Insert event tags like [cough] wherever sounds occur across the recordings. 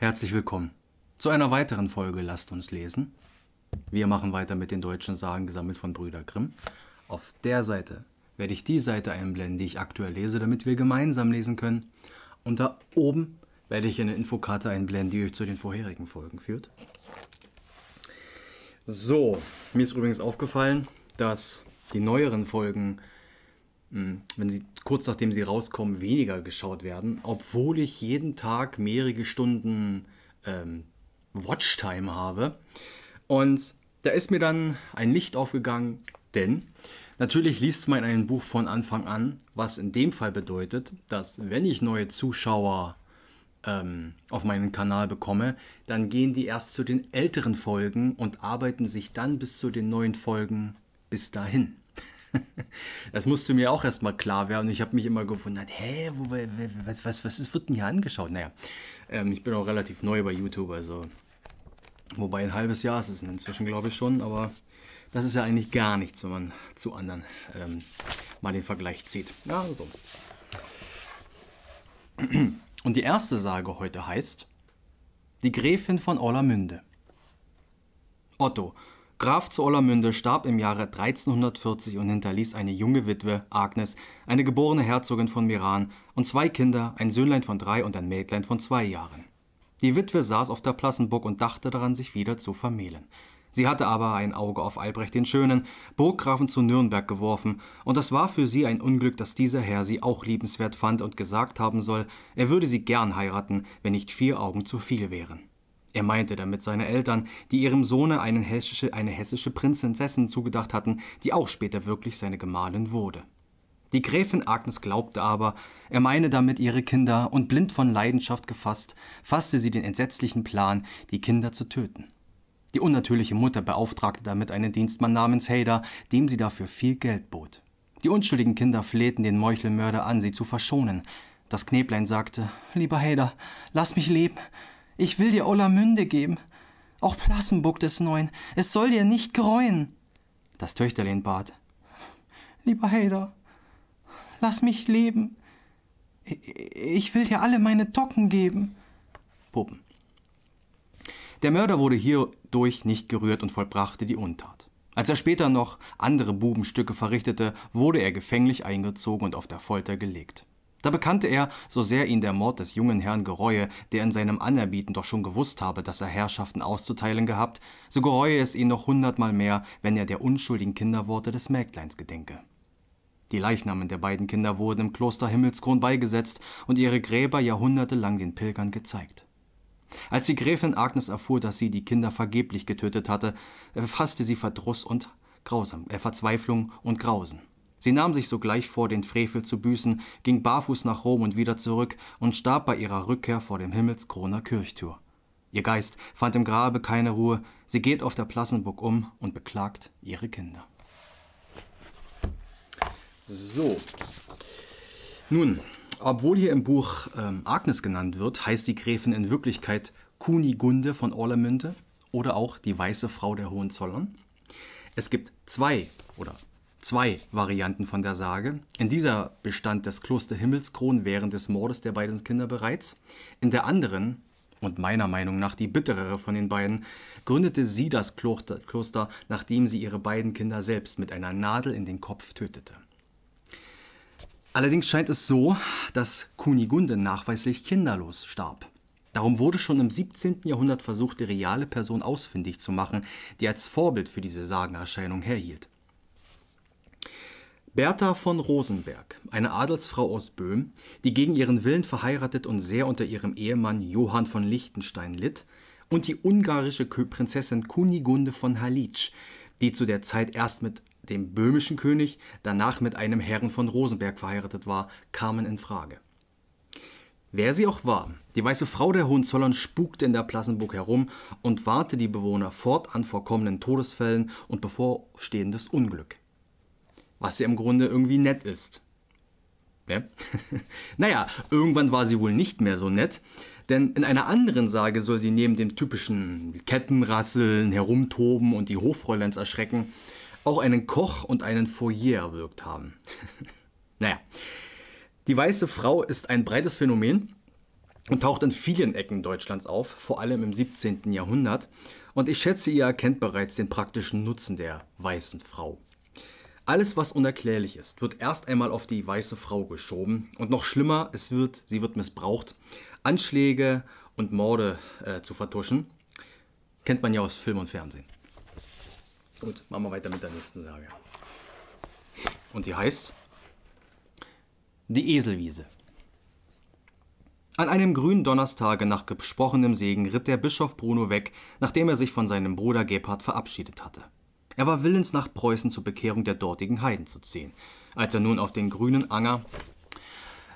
Herzlich willkommen zu einer weiteren Folge Lasst uns lesen. Wir machen weiter mit den deutschen Sagen gesammelt von Brüder Grimm. Auf der Seite werde ich die Seite einblenden, die ich aktuell lese, damit wir gemeinsam lesen können. Und da oben werde ich eine Infokarte einblenden, die euch zu den vorherigen Folgen führt. So, mir ist übrigens aufgefallen, dass die neueren Folgen hm, wenn sie kurz nachdem sie rauskommen, weniger geschaut werden, obwohl ich jeden Tag mehrere Stunden ähm, Watchtime habe. Und da ist mir dann ein Licht aufgegangen, denn natürlich liest man ein Buch von Anfang an, was in dem Fall bedeutet, dass wenn ich neue Zuschauer ähm, auf meinen Kanal bekomme, dann gehen die erst zu den älteren Folgen und arbeiten sich dann bis zu den neuen Folgen bis dahin. [laughs] das musste mir auch erstmal klar werden. Ich habe mich immer gewundert, hä, wo, was, was, was ist, wird denn hier angeschaut? Naja, ähm, ich bin auch relativ neu bei YouTube, also. Wobei ein halbes Jahr ist es inzwischen, glaube ich, schon, aber das ist ja eigentlich gar nichts, wenn man zu anderen ähm, mal den Vergleich zieht. Ja, so. [clears throat] Und die erste Sage heute heißt Die Gräfin von Orlamünde. Otto, Graf zu Ollermünde starb im Jahre 1340 und hinterließ eine junge Witwe, Agnes, eine geborene Herzogin von Meran und zwei Kinder, ein Söhnlein von drei und ein Mädlein von zwei Jahren. Die Witwe saß auf der Plassenburg und dachte daran, sich wieder zu vermählen. Sie hatte aber ein Auge auf Albrecht den Schönen, Burggrafen zu Nürnberg geworfen, und es war für sie ein Unglück, dass dieser Herr sie auch liebenswert fand und gesagt haben soll, er würde sie gern heiraten, wenn nicht vier Augen zu viel wären. Er meinte damit seine Eltern, die ihrem Sohne eine hessische, eine hessische Prinzessin zugedacht hatten, die auch später wirklich seine Gemahlin wurde. Die Gräfin Agnes glaubte aber, er meine damit ihre Kinder, und blind von Leidenschaft gefasst, fasste sie den entsetzlichen Plan, die Kinder zu töten. Die unnatürliche Mutter beauftragte damit einen Dienstmann namens Hader, dem sie dafür viel Geld bot. Die unschuldigen Kinder flehten den Meuchelmörder an, sie zu verschonen. Das Knäblein sagte, Lieber Hader, lass mich leben, ich will dir Ollermünde geben, auch Plassenburg des Neuen. Es soll dir nicht gereuen. Das Töchterlein bat. Lieber Heider, lass mich leben. Ich will dir alle meine Tocken geben. Puppen. Der Mörder wurde hierdurch nicht gerührt und vollbrachte die Untat. Als er später noch andere Bubenstücke verrichtete, wurde er gefänglich eingezogen und auf der Folter gelegt. Da bekannte er, so sehr ihn der Mord des jungen Herrn gereue, der in seinem Anerbieten doch schon gewusst habe, dass er Herrschaften auszuteilen gehabt, so gereue es ihn noch hundertmal mehr, wenn er der unschuldigen Kinderworte des Mägdleins gedenke. Die Leichnamen der beiden Kinder wurden im Kloster Himmelskron beigesetzt und ihre Gräber jahrhundertelang den Pilgern gezeigt. Als die Gräfin Agnes erfuhr, dass sie die Kinder vergeblich getötet hatte, erfasste sie Verdruss und Grausam, äh, Verzweiflung und Grausen. Sie nahm sich sogleich vor, den Frevel zu büßen, ging barfuß nach Rom und wieder zurück und starb bei ihrer Rückkehr vor dem Himmelskroner Kirchtur. Ihr Geist fand im Grabe keine Ruhe, sie geht auf der Plassenburg um und beklagt ihre Kinder. So. Nun, obwohl hier im Buch ähm, Agnes genannt wird, heißt die Gräfin in Wirklichkeit Kunigunde von Orlemünde oder auch die weiße Frau der Hohenzollern. Es gibt zwei oder zwei Varianten von der Sage. In dieser bestand das Kloster Himmelskron während des Mordes der beiden Kinder bereits. In der anderen, und meiner Meinung nach die bitterere von den beiden, gründete sie das Kloster, nachdem sie ihre beiden Kinder selbst mit einer Nadel in den Kopf tötete. Allerdings scheint es so, dass Kunigunde nachweislich kinderlos starb. Darum wurde schon im 17. Jahrhundert versucht, die reale Person ausfindig zu machen, die als Vorbild für diese Sagenerscheinung herhielt. Bertha von Rosenberg, eine Adelsfrau aus Böhm, die gegen ihren Willen verheiratet und sehr unter ihrem Ehemann Johann von Liechtenstein litt, und die ungarische Prinzessin Kunigunde von Halitsch, die zu der Zeit erst mit dem böhmischen König, danach mit einem Herrn von Rosenberg verheiratet war, kamen in Frage. Wer sie auch war, die weiße Frau der Hohenzollern spukte in der Plassenburg herum und warnte die Bewohner fortan vor kommenden Todesfällen und bevorstehendes Unglück. Was ja im Grunde irgendwie nett ist. Ne? [laughs] naja, irgendwann war sie wohl nicht mehr so nett, denn in einer anderen Sage soll sie neben dem typischen Kettenrasseln, Herumtoben und die Hoffräuleins erschrecken, auch einen Koch und einen Foyer erwirkt haben. [laughs] naja, die weiße Frau ist ein breites Phänomen und taucht in vielen Ecken Deutschlands auf, vor allem im 17. Jahrhundert. Und ich schätze, ihr erkennt bereits den praktischen Nutzen der weißen Frau. Alles, was unerklärlich ist, wird erst einmal auf die weiße Frau geschoben und noch schlimmer, es wird, sie wird missbraucht, Anschläge und Morde äh, zu vertuschen. Kennt man ja aus Film und Fernsehen. Gut, machen wir weiter mit der nächsten Sage. Und die heißt Die Eselwiese. An einem grünen Donnerstage nach gesprochenem Segen ritt der Bischof Bruno weg, nachdem er sich von seinem Bruder Gebhard verabschiedet hatte. Er war willens, nach Preußen zur Bekehrung der dortigen Heiden zu ziehen. Als er nun auf den grünen Anger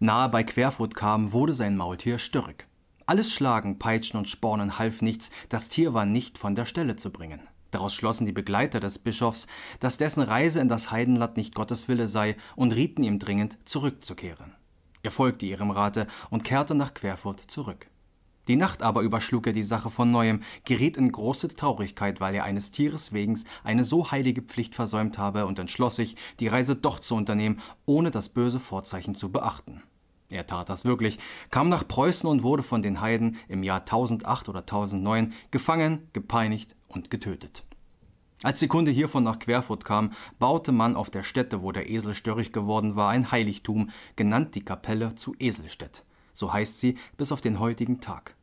nahe bei Querfurt kam, wurde sein Maultier stürrig. Alles Schlagen, Peitschen und Spornen half nichts, das Tier war nicht von der Stelle zu bringen. Daraus schlossen die Begleiter des Bischofs, dass dessen Reise in das Heidenland nicht Gottes Wille sei und rieten ihm dringend, zurückzukehren. Er folgte ihrem Rate und kehrte nach Querfurt zurück. Die Nacht aber überschlug er die Sache von neuem, geriet in große Traurigkeit, weil er eines Tieres wegen eine so heilige Pflicht versäumt habe und entschloss sich, die Reise doch zu unternehmen, ohne das böse Vorzeichen zu beachten. Er tat das wirklich, kam nach Preußen und wurde von den Heiden im Jahr 1008 oder 1009 gefangen, gepeinigt und getötet. Als die Kunde hiervon nach Querfurt kam, baute man auf der Stätte, wo der Esel störrig geworden war, ein Heiligtum, genannt die Kapelle zu Eselstedt. So heißt sie bis auf den heutigen Tag.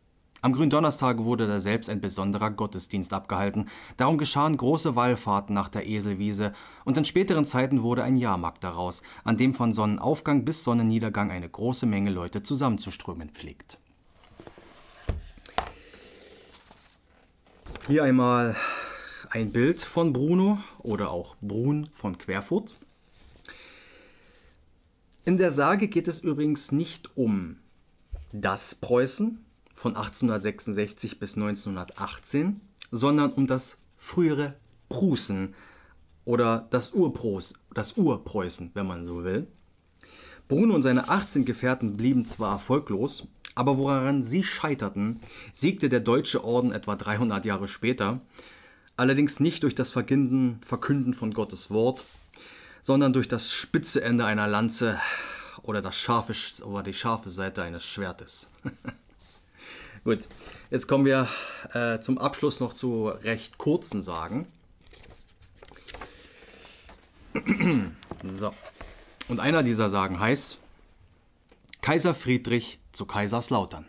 Am Gründonnerstag wurde da selbst ein besonderer Gottesdienst abgehalten. Darum geschahen große Wallfahrten nach der Eselwiese und in späteren Zeiten wurde ein Jahrmarkt daraus, an dem von Sonnenaufgang bis Sonnenniedergang eine große Menge Leute zusammenzuströmen pflegt. Hier einmal ein Bild von Bruno oder auch Brun von Querfurt. In der Sage geht es übrigens nicht um das Preußen, von 1866 bis 1918, sondern um das frühere Prußen oder das, Urpros, das Urpreußen, wenn man so will. Bruno und seine 18 Gefährten blieben zwar erfolglos, aber woran sie scheiterten, siegte der Deutsche Orden etwa 300 Jahre später, allerdings nicht durch das Verkünden von Gottes Wort, sondern durch das spitze Ende einer Lanze oder, das scharfe, oder die scharfe Seite eines Schwertes. [laughs] Gut, jetzt kommen wir äh, zum Abschluss noch zu recht kurzen Sagen. so. Und einer dieser Sagen heißt Kaiser Friedrich zu Kaiserslautern.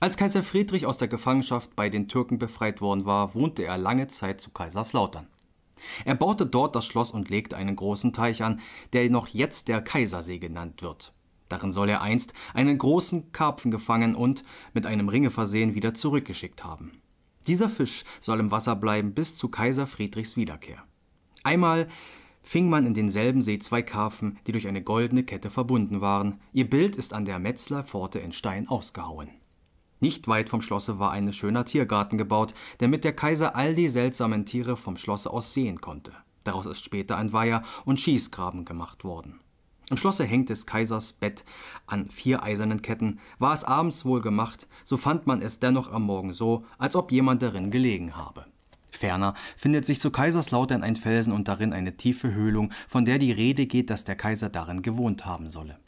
Als Kaiser Friedrich aus der Gefangenschaft bei den Türken befreit worden war, wohnte er lange Zeit zu Kaiserslautern. Er baute dort das Schloss und legte einen großen Teich an, der noch jetzt der Kaisersee genannt wird. Darin soll er einst einen großen Karpfen gefangen und mit einem Ringe versehen wieder zurückgeschickt haben. Dieser Fisch soll im Wasser bleiben bis zu Kaiser Friedrichs Wiederkehr. Einmal fing man in denselben See zwei Karpfen, die durch eine goldene Kette verbunden waren. Ihr Bild ist an der Metzler Pforte in Stein ausgehauen. Nicht weit vom Schlosse war ein schöner Tiergarten gebaut, damit der Kaiser all die seltsamen Tiere vom Schlosse aus sehen konnte. Daraus ist später ein Weiher und Schießgraben gemacht worden. Im Schlosse hängt des Kaisers Bett an vier eisernen Ketten. War es abends wohl gemacht, so fand man es dennoch am Morgen so, als ob jemand darin gelegen habe. Ferner findet sich zu Kaiserslautern ein Felsen und darin eine tiefe Höhlung, von der die Rede geht, dass der Kaiser darin gewohnt haben solle.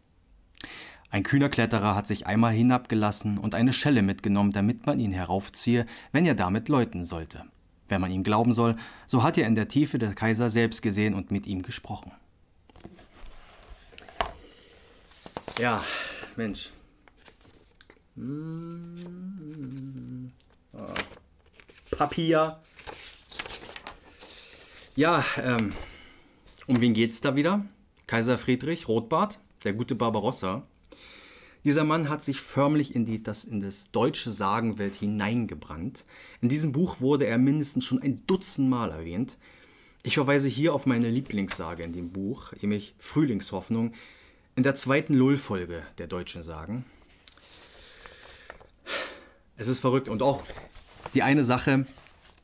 Ein kühner Kletterer hat sich einmal hinabgelassen und eine Schelle mitgenommen, damit man ihn heraufziehe, wenn er damit läuten sollte. Wenn man ihm glauben soll, so hat er in der Tiefe der Kaiser selbst gesehen und mit ihm gesprochen. Ja, Mensch. Mm. Ah. Papier. Ja, ähm, um wen geht's da wieder? Kaiser Friedrich Rotbart, der gute Barbarossa. Dieser Mann hat sich förmlich in, die, das, in das deutsche Sagenwelt hineingebrannt. In diesem Buch wurde er mindestens schon ein Dutzend Mal erwähnt. Ich verweise hier auf meine Lieblingssage in dem Buch, nämlich Frühlingshoffnung, in der zweiten lull folge der Deutschen sagen. Es ist verrückt und auch die eine Sache,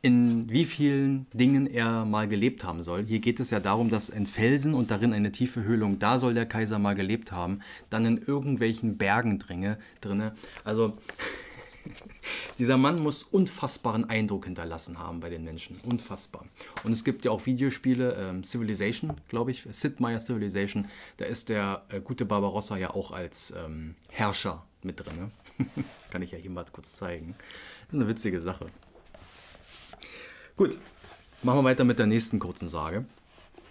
in wie vielen Dingen er mal gelebt haben soll. Hier geht es ja darum, dass ein Felsen und darin eine tiefe Höhlung, da soll der Kaiser mal gelebt haben, dann in irgendwelchen Bergen drinne. drinne. Also [laughs] Dieser Mann muss unfassbaren Eindruck hinterlassen haben bei den Menschen. Unfassbar. Und es gibt ja auch Videospiele, ähm, Civilization, glaube ich, Sid Meier Civilization. Da ist der äh, gute Barbarossa ja auch als ähm, Herrscher mit drin. Ne? [laughs] Kann ich ja hier mal kurz zeigen. Das ist eine witzige Sache. Gut, machen wir weiter mit der nächsten kurzen Sage.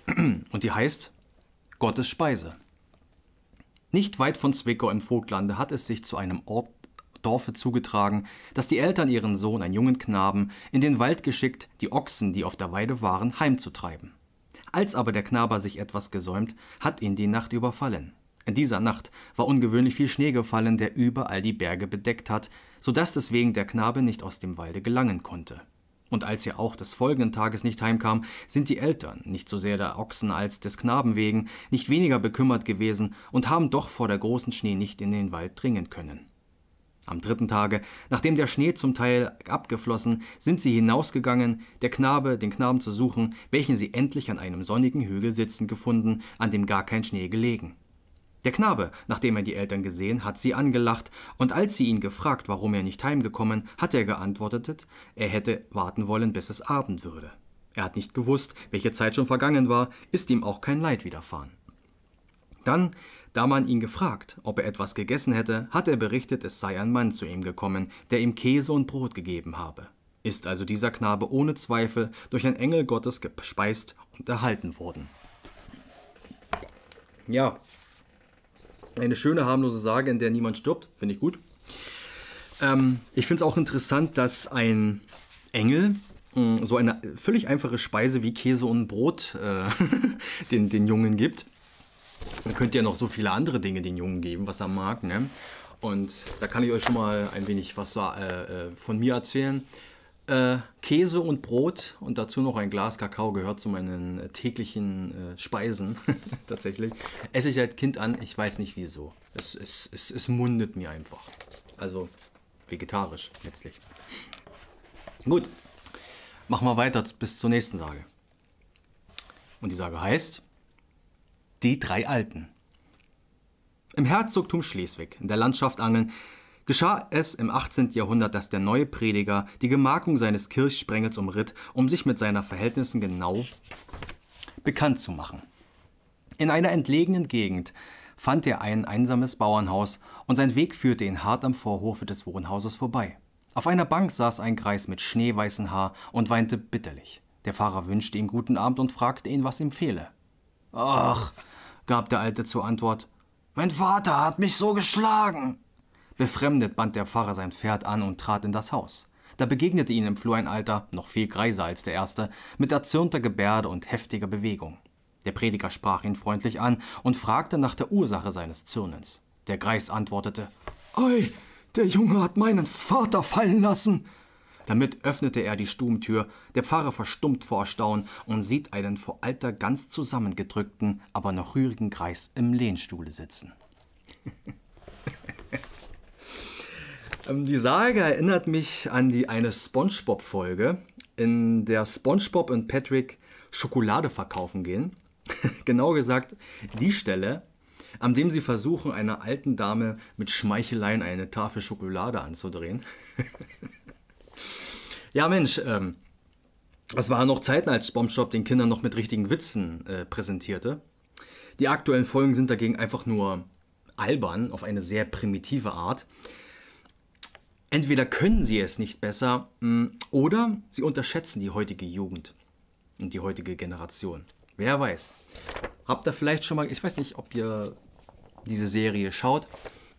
[clears throat] Und die heißt Gottes Speise. Nicht weit von Zwickau im Vogtlande hat es sich zu einem Ort Dorfe zugetragen, dass die Eltern ihren Sohn, einen jungen Knaben, in den Wald geschickt, die Ochsen, die auf der Weide waren, heimzutreiben. Als aber der Knaber sich etwas gesäumt, hat ihn die Nacht überfallen. In dieser Nacht war ungewöhnlich viel Schnee gefallen, der überall die Berge bedeckt hat, so dass deswegen der Knabe nicht aus dem Walde gelangen konnte. Und als er auch des folgenden Tages nicht heimkam, sind die Eltern, nicht so sehr der Ochsen als des Knaben wegen, nicht weniger bekümmert gewesen und haben doch vor der großen Schnee nicht in den Wald dringen können. Am dritten Tage, nachdem der Schnee zum Teil abgeflossen, sind sie hinausgegangen, der Knabe den Knaben zu suchen, welchen sie endlich an einem sonnigen Hügel sitzend gefunden, an dem gar kein Schnee gelegen. Der Knabe, nachdem er die Eltern gesehen, hat sie angelacht, und als sie ihn gefragt, warum er nicht heimgekommen, hat er geantwortet, er hätte warten wollen, bis es Abend würde. Er hat nicht gewusst, welche Zeit schon vergangen war, ist ihm auch kein Leid widerfahren. Dann da man ihn gefragt, ob er etwas gegessen hätte, hat er berichtet, es sei ein Mann zu ihm gekommen, der ihm Käse und Brot gegeben habe. Ist also dieser Knabe ohne Zweifel durch einen Engel Gottes gespeist und erhalten worden. Ja, eine schöne harmlose Sage, in der niemand stirbt, finde ich gut. Ähm, ich finde es auch interessant, dass ein Engel mh, hm, so eine völlig einfache Speise wie Käse und Brot äh, [laughs] den, den Jungen gibt. Man könnte ja noch so viele andere Dinge den Jungen geben, was er mag. Ne? Und da kann ich euch schon mal ein wenig was äh, äh, von mir erzählen. Äh, Käse und Brot und dazu noch ein Glas Kakao gehört zu meinen äh, täglichen äh, Speisen [laughs] tatsächlich. Esse ich als Kind an, ich weiß nicht wieso. Es, es, es, es mundet mir einfach. Also vegetarisch letztlich. Gut, machen wir weiter bis zur nächsten Sage. Und die Sage heißt die drei Alten. Im Herzogtum Schleswig, in der Landschaft Angeln, geschah es im 18. Jahrhundert, dass der neue Prediger die Gemarkung seines Kirchsprengels umritt, um sich mit seinen Verhältnissen genau bekannt zu machen. In einer entlegenen Gegend fand er ein einsames Bauernhaus und sein Weg führte ihn hart am Vorhofe des Wohnhauses vorbei. Auf einer Bank saß ein Greis mit schneeweißem Haar und weinte bitterlich. Der Pfarrer wünschte ihm guten Abend und fragte ihn, was ihm fehle. Ach, gab der Alte zur Antwort, mein Vater hat mich so geschlagen. Befremdet band der Pfarrer sein Pferd an und trat in das Haus. Da begegnete ihm im Flur ein Alter, noch viel greiser als der erste, mit erzürnter Gebärde und heftiger Bewegung. Der Prediger sprach ihn freundlich an und fragte nach der Ursache seines Zürnens. Der Greis antwortete, Ei, der Junge hat meinen Vater fallen lassen. Damit öffnete er die Stubentür, der Pfarrer verstummt vor Erstaunen und sieht einen vor Alter ganz zusammengedrückten, aber noch rührigen Greis im Lehnstuhle sitzen. [laughs] Ähm, die Sage erinnert mich an die eine SpongeBob-Folge, in der SpongeBob und Patrick Schokolade verkaufen gehen. [laughs] genau gesagt, die Stelle, an dem sie versuchen, einer alten Dame mit Schmeicheleien eine Tafel Schokolade anzudrehen. [laughs] Ja, Mensch, ähm, es waren noch Zeiten, als Bombshop den Kindern noch mit richtigen Witzen äh, präsentierte. Die aktuellen Folgen sind dagegen einfach nur albern, auf eine sehr primitive Art. Entweder können sie es nicht besser mm, oder sie unterschätzen die heutige Jugend und die heutige Generation. Wer weiß. Habt ihr vielleicht schon mal, ich weiß nicht, ob ihr diese Serie schaut,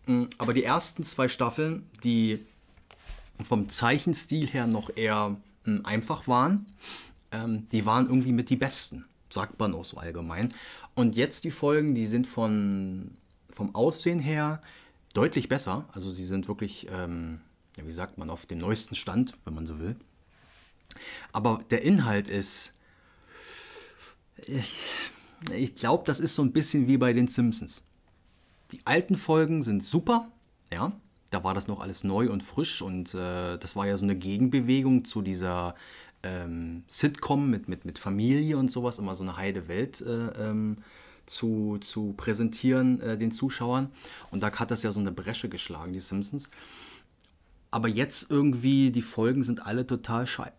mm, aber die ersten zwei Staffeln, die vom Zeichenstil her noch eher hm, einfach waren, ähm, die waren irgendwie mit die besten, sagt man auch so allgemein. Und jetzt die Folgen, die sind von, vom Aussehen her deutlich besser. Also sie sind wirklich, ähm, ja, wie sagt man, auf dem neuesten Stand, wenn man so will. Aber der Inhalt ist... Ich, ich glaube, das ist so ein bisschen wie bei den Simpsons. Die alten Folgen sind super, ja da war das noch alles neu und frisch und äh, das war ja so eine Gegenbewegung zu dieser ähm, Sitcom mit, mit, mit Familie und sowas, immer so eine heide Welt äh, ähm, zu, zu präsentieren äh, den Zuschauern. Und da hat das ja so eine Bresche geschlagen, die Simpsons. Aber jetzt irgendwie, die Folgen sind alle total scheiße.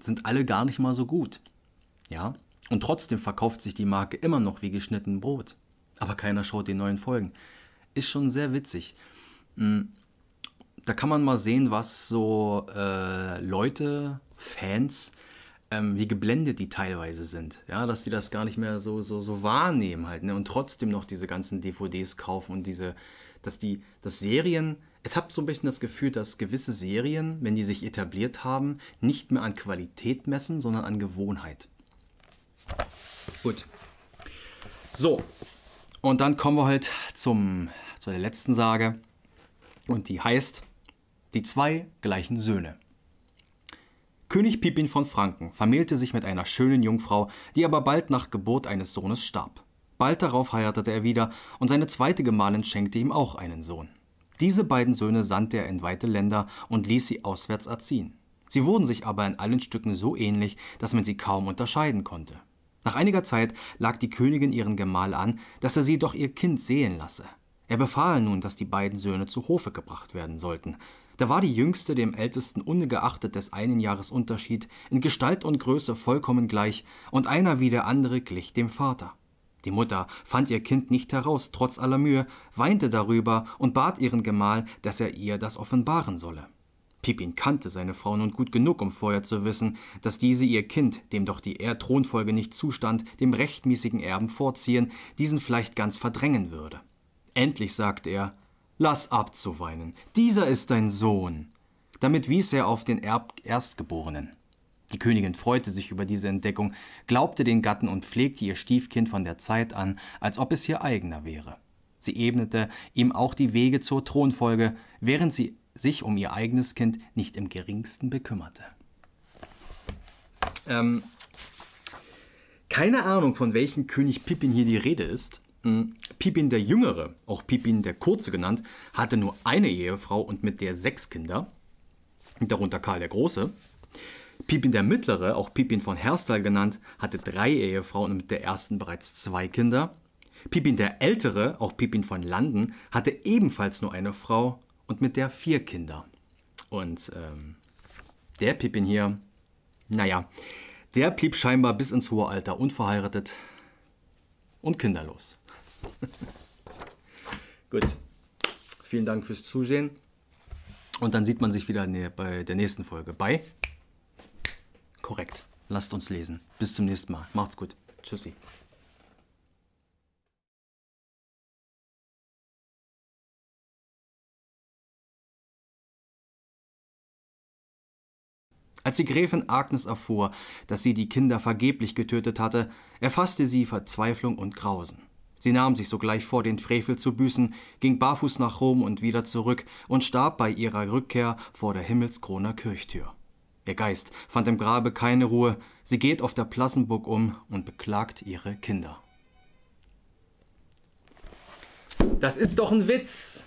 Sind alle gar nicht mal so gut. Ja. Und trotzdem verkauft sich die Marke immer noch wie geschnitten Brot. Aber keiner schaut die neuen Folgen. Ist schon sehr witzig. Hm. da kann man mal sehen, was so äh, Leute, Fans, ähm, wie geblendet die teilweise sind. Ja, dass sie das gar nicht mehr so, so, so wahrnehmen halt, ne? Und trotzdem noch diese ganzen DVDs kaufen und diese, dass die, dass Serien, es hat so ein bisschen das Gefühl, dass gewisse Serien, wenn die sich etabliert haben, nicht mehr an Qualität messen, sondern an Gewohnheit. Gut. So. Und dann kommen wir halt zum, zu der letzten Sage und die heißt Die zwei gleichen Söhne. König Pippin von Franken vermählte sich mit einer schönen Jungfrau, die aber bald nach Geburt eines Sohnes starb. Bald darauf heiratete er wieder und seine zweite Gemahlin schenkte ihm auch einen Sohn. Diese beiden Söhne sandte er in weite Länder und ließ sie auswärts erziehen. Sie wurden sich aber in allen Stücken so ähnlich, dass man sie kaum unterscheiden konnte. Nach einiger Zeit lag die Königin ihren Gemahl an, dass er sie doch ihr Kind sehen lasse. Er befahl nun, dass die beiden Söhne zu Hofe gebracht werden sollten. Da war die Jüngste dem Ältesten ungeachtet des einen Jahres Unterschied in Gestalt und Größe vollkommen gleich, und einer wie der andere glich dem Vater. Die Mutter fand ihr Kind nicht heraus, trotz aller Mühe, weinte darüber und bat ihren Gemahl, dass er ihr das offenbaren solle. Pippin kannte seine Frau nun gut genug, um vorher zu wissen, dass diese ihr Kind, dem doch die Erdthronfolge nicht zustand, dem rechtmäßigen Erben vorziehen, diesen vielleicht ganz verdrängen würde. Endlich sagte er, Lass abzuweinen, dieser ist dein Sohn. Damit wies er auf den Erb Erstgeborenen. Die Königin freute sich über diese Entdeckung, glaubte den Gatten und pflegte ihr Stiefkind von der Zeit an, als ob es ihr eigener wäre. Sie ebnete ihm auch die Wege zur Thronfolge, während sie sich um ihr eigenes Kind nicht im geringsten bekümmerte. Ähm, keine Ahnung, von welchem König Pippin hier die Rede ist. Hm. Pipin der Jüngere, auch Pipin der Kurze genannt, hatte nur eine Ehefrau und mit der sechs Kinder, darunter Karl der Große. Pipin der Mittlere, auch Pipin von Herstal genannt, hatte drei Ehefrauen und mit der ersten bereits zwei Kinder. Pipin der Ältere, auch Pipin von Landen, hatte ebenfalls nur eine Frau und mit der vier Kinder. Und ähm, der Pipin hier, naja, der blieb scheinbar bis ins hohe Alter unverheiratet und kinderlos. [laughs] Gut, vielen Dank fürs Zusehen. Und dann sieht man sich wieder bei der nächsten Folge. Bye. Korrekt. Lasst uns lesen. Bis zum nächsten Mal. Macht's gut. Tschüssi. Als die Gräfin Agnes erfuhr, dass sie die Kinder vergeblich getötet hatte, erfasste sie Verzweiflung und Grausen. Sie nahm sich sogleich vor, den Frevel zu büßen, ging barfuß nach Rom und wieder zurück und starb bei ihrer Rückkehr vor der Himmelskroner Kirchtür. Ihr Geist fand im Grabe keine Ruhe, sie geht auf der Plassenburg um und beklagt ihre Kinder. Das ist doch ein Witz!